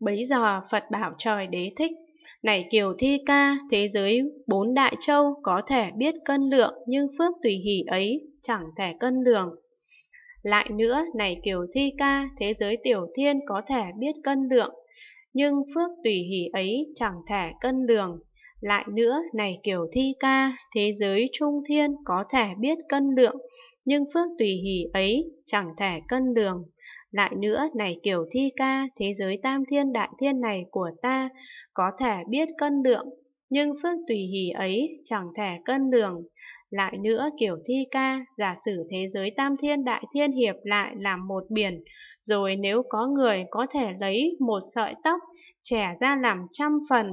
Bấy giờ Phật bảo trời đế thích, này Kiều Thi Ca, thế giới bốn đại châu có thể biết cân lượng nhưng phước tùy hỷ ấy chẳng thể cân lường. Lại nữa, này Kiều Thi Ca, thế giới tiểu thiên có thể biết cân lượng, nhưng phước tùy hỷ ấy chẳng thể cân lường. Lại nữa, này Kiều Thi Ca, thế giới trung thiên có thể biết cân lượng, nhưng phước tùy hỷ ấy chẳng thể cân lường. Lại nữa, này Kiều Thi Ca, thế giới tam thiên đại thiên này của ta có thể biết cân lượng, nhưng phước tùy hỷ ấy chẳng thể cân lường. Lại nữa kiểu thi ca, giả sử thế giới tam thiên đại thiên hiệp lại làm một biển, rồi nếu có người có thể lấy một sợi tóc, trẻ ra làm trăm phần,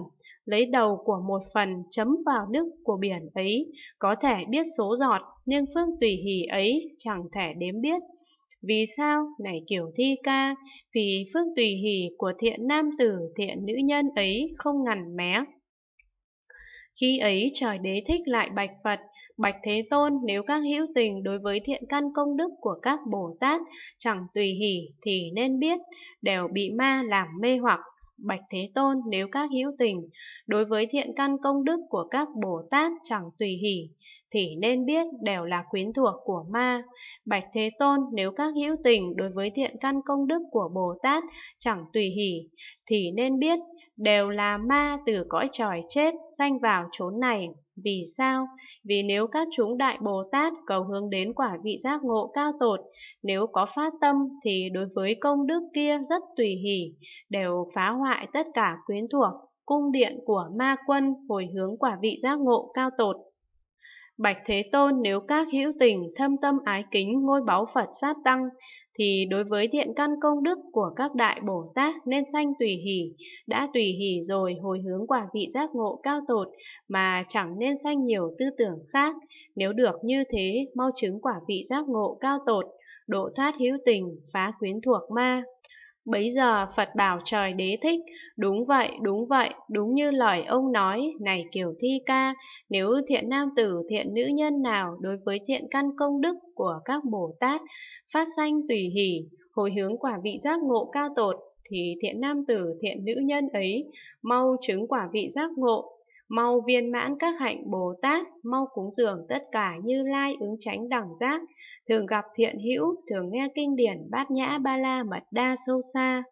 lấy đầu của một phần chấm vào nước của biển ấy, có thể biết số giọt, nhưng phước tùy hỷ ấy chẳng thể đếm biết. Vì sao? Này kiểu thi ca, vì phước tùy hỷ của thiện nam tử thiện nữ nhân ấy không ngằn mé. Khi ấy trời đế thích lại bạch Phật, bạch Thế Tôn nếu các hữu tình đối với thiện căn công đức của các Bồ Tát chẳng tùy hỷ thì nên biết, đều bị ma làm mê hoặc Bạch Thế Tôn nếu các hữu tình, đối với thiện căn công đức của các Bồ Tát chẳng tùy hỷ, thì nên biết đều là quyến thuộc của ma. Bạch Thế Tôn nếu các hữu tình đối với thiện căn công đức của Bồ Tát chẳng tùy hỷ, thì nên biết đều là ma từ cõi trời chết sanh vào chốn này. Vì sao? Vì nếu các chúng Đại Bồ Tát cầu hướng đến quả vị giác ngộ cao tột, nếu có phát tâm thì đối với công đức kia rất tùy hỷ, đều phá hoại tất cả quyến thuộc, cung điện của ma quân hồi hướng quả vị giác ngộ cao tột. Bạch Thế Tôn nếu các hữu tình thâm tâm ái kính ngôi báu Phật Sát Tăng, thì đối với thiện căn công đức của các đại Bồ Tát nên sanh tùy hỷ, đã tùy hỷ rồi hồi hướng quả vị giác ngộ cao tột mà chẳng nên sanh nhiều tư tưởng khác, nếu được như thế mau chứng quả vị giác ngộ cao tột, độ thoát hữu tình, phá quyến thuộc ma. Bấy giờ Phật bảo trời đế thích, đúng vậy, đúng vậy, đúng như lời ông nói, này kiểu Thi Ca, nếu thiện nam tử, thiện nữ nhân nào đối với thiện căn công đức của các Bồ Tát, phát sanh tùy hỷ, hồi hướng quả vị giác ngộ cao tột, thì thiện nam tử, thiện nữ nhân ấy mau chứng quả vị giác ngộ mau viên mãn các hạnh Bồ Tát, mau cúng dường tất cả như lai ứng tránh đẳng giác, thường gặp thiện hữu, thường nghe kinh điển bát nhã ba la mật đa sâu xa.